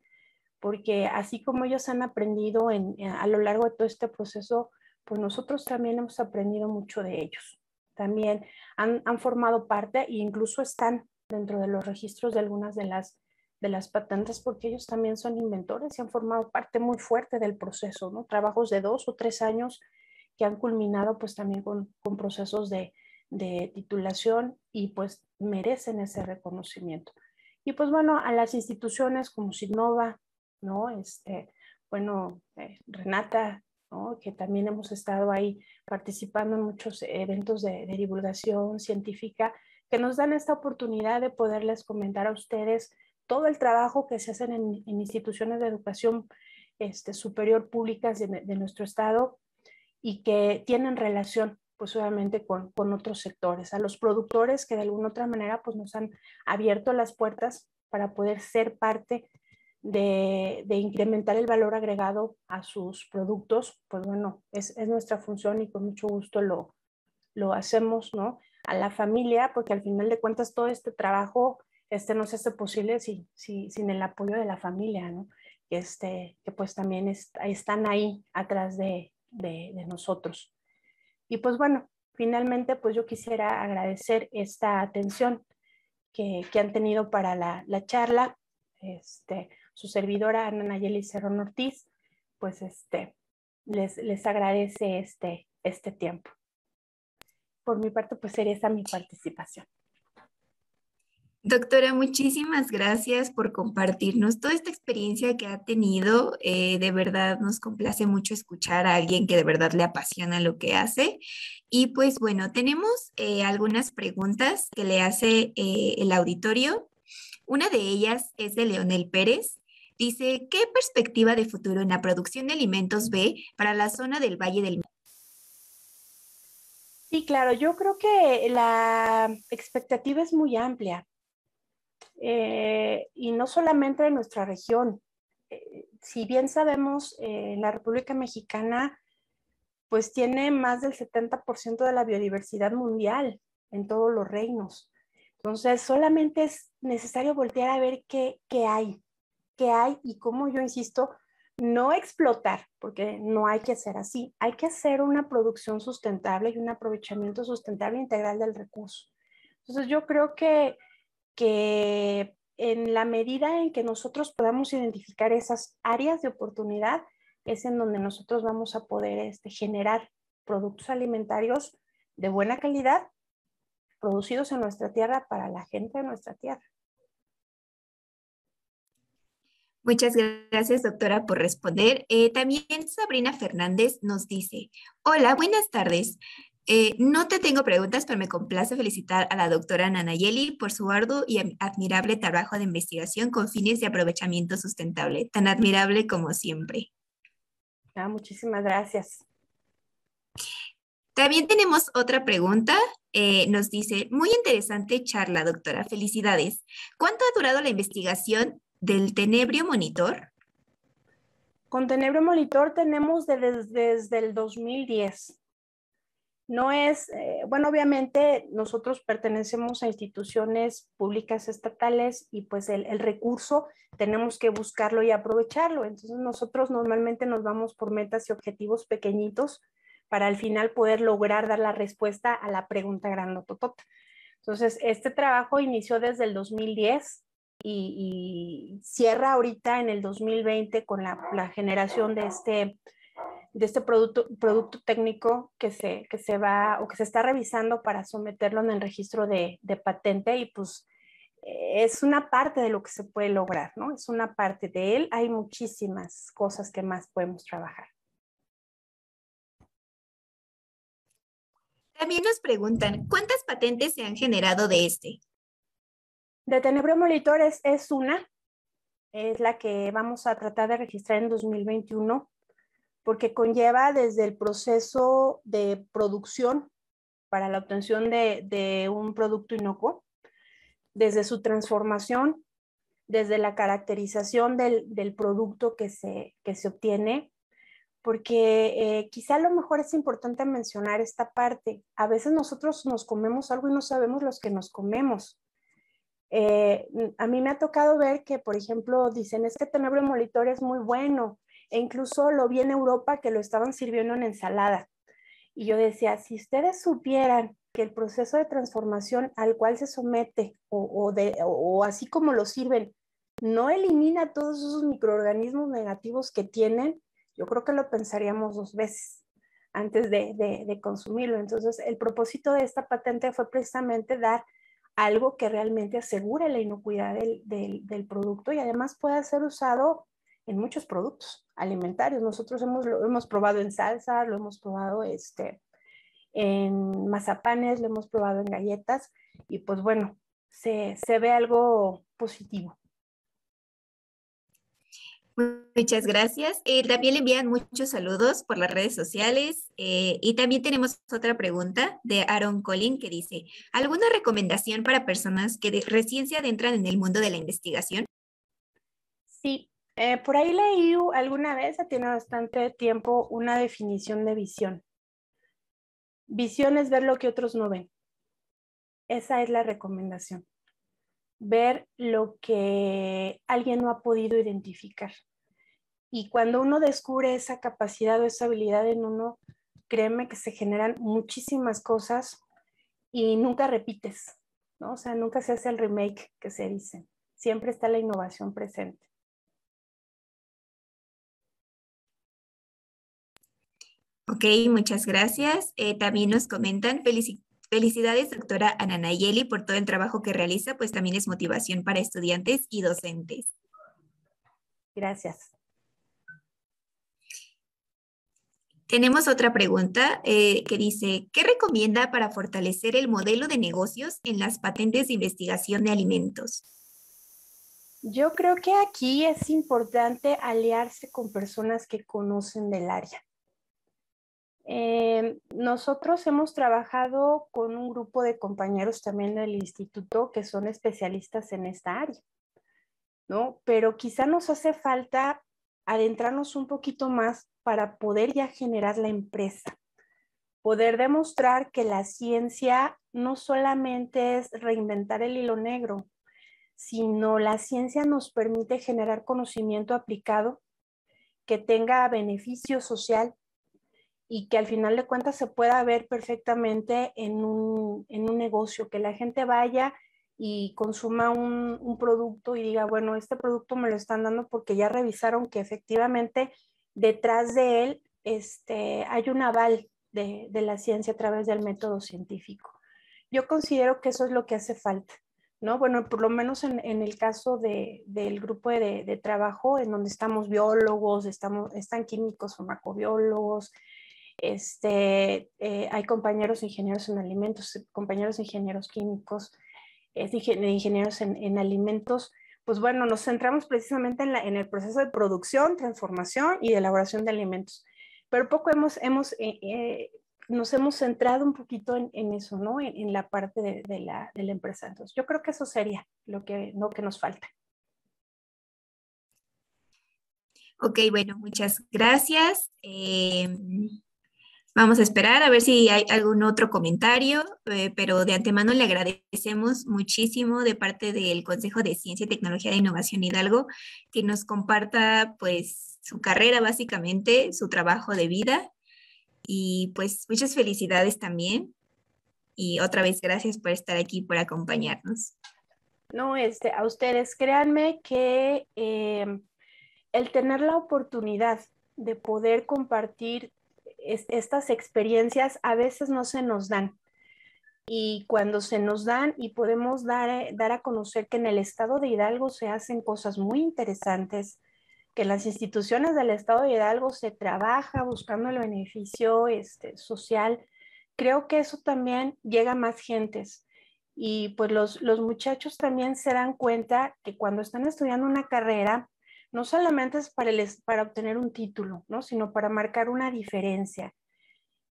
porque así como ellos han aprendido en, a lo largo de todo este proceso, pues nosotros también hemos aprendido mucho de ellos. También han, formado parte e incluso están dentro de los registros de algunas de las, de las patentes porque ellos también son inventores y han formado parte muy fuerte del proceso, ¿no? Trabajos de dos o tres años que han culminado pues también con, procesos de, titulación y pues merecen ese reconocimiento. Y pues bueno, a las instituciones como Signova, ¿no? Este, bueno, eh, Renata que también hemos estado ahí participando en muchos eventos de, divulgación científica que nos dan esta oportunidad de poderles comentar a ustedes todo el trabajo que se hace en, instituciones de educación este, superior públicas de, nuestro estado y que tienen relación pues obviamente con, con otros sectores, a los productores que de alguna otra manera pues nos han abierto las puertas para poder ser parte de, incrementar el valor agregado a sus productos, pues bueno, es, nuestra función y con mucho gusto lo, hacemos, ¿no? A la familia, porque al final de cuentas todo este trabajo este no se hace posible sin el apoyo de la familia, ¿no? Que, este, que pues también están ahí atrás de, nosotros. Y pues bueno, finalmente pues yo quisiera agradecer esta atención que, han tenido para la, charla. Este, su servidora Ana Nayeli Cerrón Ortiz, pues este, les, agradece este, este tiempo. Por mi parte, pues sería esa mi participación. Doctora, muchísimas gracias por compartirnos toda esta experiencia que ha tenido. Eh, de verdad nos complace mucho escuchar a alguien que de verdad le apasiona lo que hace. Y pues bueno, tenemos eh, algunas preguntas que le hace eh, el auditorio. Una de ellas es de Leonel Pérez Dice, ¿qué perspectiva de futuro en la producción de alimentos ve para la zona del Valle del Sí, claro, yo creo que la expectativa es muy amplia eh, y no solamente en nuestra región. Eh, si bien sabemos, eh, la República Mexicana pues tiene más del 70% de la biodiversidad mundial en todos los reinos. Entonces, solamente es necesario voltear a ver qué, qué hay, que hay y cómo yo insisto, no explotar, porque no hay que hacer así, hay que hacer una producción sustentable y un aprovechamiento sustentable integral del recurso. Entonces yo creo que, en la medida en que nosotros podamos identificar esas áreas de oportunidad, es en donde nosotros vamos a poder este, generar productos alimentarios de buena calidad, producidos en nuestra tierra para la gente de nuestra tierra. Muchas gracias, doctora, por responder. Eh, también Sabrina Fernández nos dice, hola, buenas tardes. Eh, no te tengo preguntas, pero me complace felicitar a la doctora Nanayeli por su arduo y admirable trabajo de investigación con fines de aprovechamiento sustentable, tan admirable como siempre. Ah, muchísimas gracias. También tenemos otra pregunta. Eh, nos dice, muy interesante charla, doctora. Felicidades. ¿Cuánto ha durado la investigación del Tenebrio Monitor? Con Tenebrio Monitor tenemos desde, desde el 2010. No es, eh, bueno, obviamente nosotros pertenecemos a instituciones públicas estatales y pues el, recurso tenemos que buscarlo y aprovecharlo. Entonces nosotros normalmente nos vamos por metas y objetivos pequeñitos para al final poder lograr dar la respuesta a la pregunta grandototota. Entonces este trabajo inició desde el 2010 y, cierra ahorita en el 2020 con la, generación de este, este producto, técnico que se, va o que se está revisando para someterlo en el registro de, de patente y pues eh, es una parte de lo que se puede lograr, ¿no? Es una parte de él. Hay muchísimas cosas que más podemos trabajar. También nos preguntan, ¿cuántas patentes se han generado de este? de Tenebro Monitores es una, es la que vamos a tratar de registrar en 2021, porque conlleva desde el proceso de producción para la obtención de, un producto inocuo, desde su transformación, desde la caracterización del, producto que se, que se obtiene, porque eh, quizá a lo mejor es importante mencionar esta parte. A veces nosotros nos comemos algo y no sabemos los que nos comemos. Eh, a mí me ha tocado ver que, por ejemplo, dicen, es que tenebro molitor es muy bueno, e incluso lo vi en Europa que lo estaban sirviendo en ensalada. Y yo decía, si ustedes supieran que el proceso de transformación al cual se somete o, así como lo sirven, no elimina todos esos microorganismos negativos que tienen, yo creo que lo pensaríamos dos veces antes de, consumirlo. Entonces, el propósito de esta patente fue precisamente dar algo que realmente asegure la inocuidad del, producto y además pueda ser usado en muchos productos alimentarios. Nosotros hemos, lo hemos probado en salsa, lo hemos probado este, en mazapanes, lo hemos probado en galletas y pues bueno, se ve algo positivo. Muchas gracias. Eh, también le envían muchos saludos por las redes sociales. Eh, y también tenemos otra pregunta de Aaron Collin que dice, ¿alguna recomendación para personas que de, recién se adentran en el mundo de la investigación? Sí, eh, por ahí leí alguna vez, tiene bastante tiempo, una definición de visión. Visión es ver lo que otros no ven. Esa es la recomendación ver lo que alguien no ha podido identificar. Y cuando uno descubre esa capacidad o esa habilidad en uno, créeme que se generan muchísimas cosas y nunca repites, ¿no? O sea, nunca se hace el remake que se dice. Siempre está la innovación presente. Ok, muchas gracias. Eh, también nos comentan, felicidades. Felicidades, doctora Ananayeli, por todo el trabajo que realiza, pues también es motivación para estudiantes y docentes. Gracias. Tenemos otra pregunta eh, que dice, ¿qué recomienda para fortalecer el modelo de negocios en las patentes de investigación de alimentos? Yo creo que aquí es importante aliarse con personas que conocen del área. Eh, nosotros hemos trabajado con un grupo de compañeros también del instituto que son especialistas en esta área, ¿no? Pero quizá nos hace falta adentrarnos un poquito más para poder ya generar la empresa, poder demostrar que la ciencia no solamente es reinventar el hilo negro, sino la ciencia nos permite generar conocimiento aplicado que tenga beneficio social y que al final de cuentas se pueda ver perfectamente en un, en un negocio, que la gente vaya y consuma un, producto y diga, bueno, este producto me lo están dando porque ya revisaron que efectivamente detrás de él este, hay un aval de, de la ciencia a través del método científico. Yo considero que eso es lo que hace falta. ¿No? Bueno, por lo menos en, el caso de, del grupo de, de, trabajo, en donde estamos biólogos, estamos, están químicos, farmacobiólogos, este, eh, hay compañeros ingenieros en alimentos, compañeros ingenieros químicos, ingenieros en, en, alimentos. Pues bueno, nos centramos precisamente en, en, el proceso de producción, transformación y elaboración de alimentos. Pero poco hemos, hemos eh, eh, nos hemos centrado un poquito en, eso, ¿no? En, la parte de, la, de, empresa. Entonces, yo creo que eso sería lo que, lo que nos falta. Ok, bueno, muchas gracias. Em, Vamos a esperar a ver si hay algún otro comentario, eh, pero de antemano le agradecemos muchísimo de parte del Consejo de Ciencia, Tecnología e Innovación Hidalgo que nos comparta pues su carrera básicamente, su trabajo de vida y pues muchas felicidades también. Y otra vez gracias por estar aquí, por acompañarnos. No, este, a ustedes, créanme que eh, el tener la oportunidad de poder compartir estas experiencias a veces no se nos dan. Y cuando se nos dan y podemos eh, dar, a conocer que en el estado de Hidalgo se hacen cosas muy interesantes, que las instituciones del Estado de Hidalgo se trabaja buscando el beneficio este, social, creo que eso también llega a más gentes. Y pues los muchachos también se dan cuenta que cuando están estudiando una carrera, no solamente es para, obtener un título, ¿no? sino para marcar una diferencia.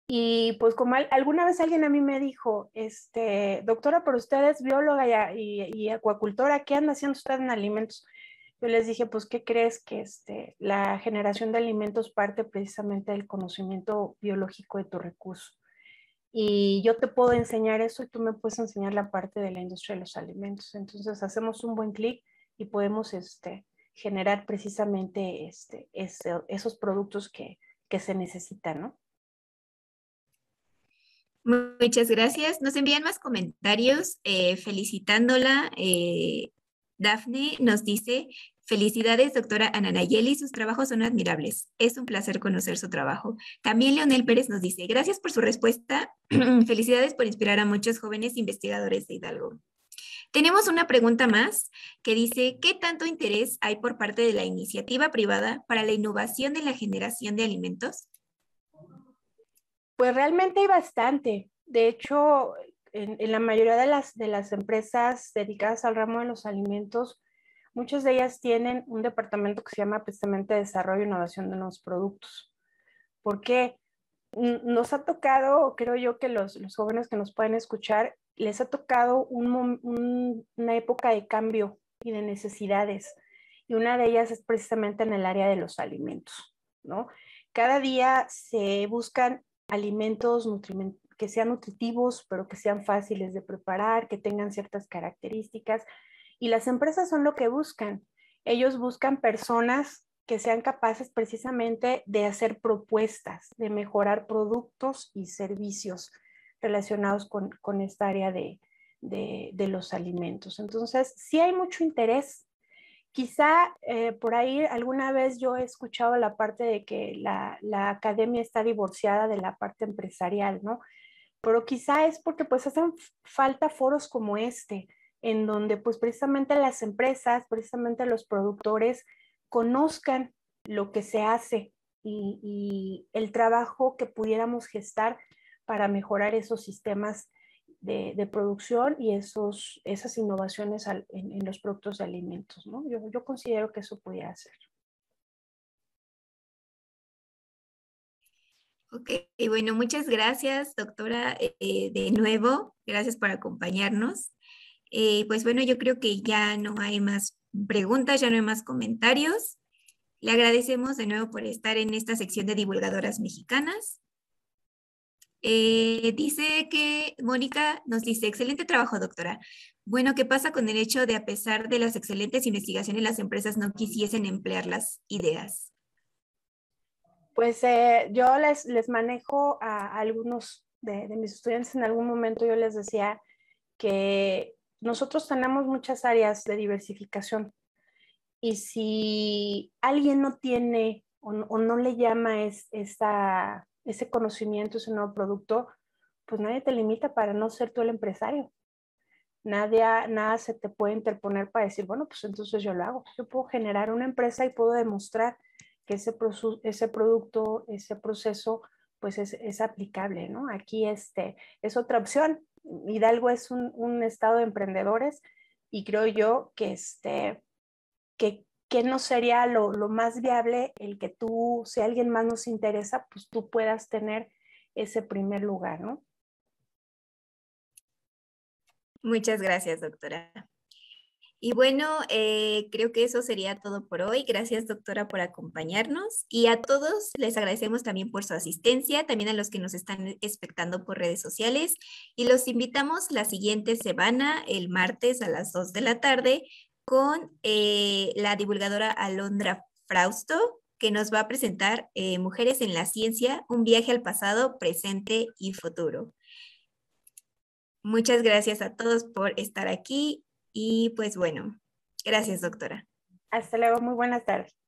Y pues como alguna vez alguien a mí me dijo, este, doctora, pero usted es bióloga y, y, acuacultora, ¿qué anda haciendo usted en alimentos? Yo les dije, pues, ¿qué crees que este, la generación de alimentos parte precisamente del conocimiento biológico de tu recurso? Y yo te puedo enseñar eso y tú me puedes enseñar la parte de la industria de los alimentos. Entonces hacemos un buen clic y podemos este, generar precisamente este, este esos productos que, se necesitan, ¿no? Muchas gracias. Nos envían más comentarios eh, felicitándola. Daphne eh, Dafne nos dice, felicidades doctora Ananayeli, sus trabajos son admirables. Es un placer conocer su trabajo. También Leonel Pérez nos dice, gracias por su respuesta. felicidades por inspirar a muchos jóvenes investigadores de Hidalgo. Tenemos una pregunta más que dice, ¿qué tanto interés hay por parte de la iniciativa privada para la innovación de la generación de alimentos? Pues realmente hay bastante. De hecho, en, la mayoría de las, de las empresas dedicadas al ramo de los alimentos, muchas de ellas tienen un departamento que se llama precisamente Desarrollo e Innovación de Nuevos Productos. Porque Nos ha tocado, creo yo, que los, los jóvenes que nos pueden escuchar les ha tocado una época de cambio y de necesidades. Y una de ellas es precisamente en el área de los alimentos, Cada día se buscan alimentos que sean nutritivos, pero que sean fáciles de preparar, que tengan ciertas características. Y las empresas son lo que buscan. Ellos buscan personas que sean capaces precisamente de hacer propuestas, de mejorar productos y servicios relacionados con, esta área de, los alimentos. Entonces, sí hay mucho interés. Quizá eh, por ahí alguna vez yo he escuchado la parte de que la, academia está divorciada de la parte empresarial, ¿no? Pero quizá es porque pues hacen falta foros como este, en donde pues precisamente las empresas, precisamente los productores conozcan lo que se hace y, y el trabajo que pudiéramos gestar para mejorar esos sistemas de, producción y esos, esas innovaciones en, los productos de alimentos. ¿no? Yo, considero que eso podría hacer. Ok, bueno, muchas gracias, doctora, eh, eh, de nuevo. Gracias por acompañarnos. Eh, pues bueno, yo creo que ya no hay más preguntas, ya no hay más comentarios. Le agradecemos de nuevo por estar en esta sección de divulgadoras mexicanas eh, dice que Mónica nos dice, excelente trabajo, doctora. Bueno, ¿qué pasa con el hecho de a pesar de las excelentes investigaciones, las empresas no quisiesen emplear las ideas? Pues eh, yo les, les manejo a, algunos de, mis estudiantes, en algún momento yo les decía que nosotros tenemos muchas áreas de diversificación y si alguien no tiene o, o no le llama es, esta ese conocimiento, ese nuevo producto, pues nadie te limita para no ser tú el empresario. Nadie, nada se te puede interponer para decir, bueno, pues entonces yo lo hago. Yo puedo generar una empresa y puedo demostrar que ese, ese producto, ese proceso, pues es, aplicable, ¿no? Aquí este, es otra opción. Hidalgo es un, un estado de emprendedores y creo yo que, este, que que no sería lo, más viable el que tú, si alguien más nos interesa, pues tú puedas tener ese primer lugar, ¿no? Muchas gracias, doctora. Y bueno, eh, creo que eso sería todo por hoy. Gracias, doctora, por acompañarnos. Y a todos les agradecemos también por su asistencia, también a los que nos están expectando por redes sociales. Y los invitamos la siguiente semana, el martes a las 2 de la tarde, con eh, la divulgadora Alondra Frausto, que nos va a presentar eh, Mujeres en la Ciencia, un viaje al pasado, presente y futuro. Muchas gracias a todos por estar aquí y pues bueno, gracias doctora. Hasta luego, muy buenas tardes.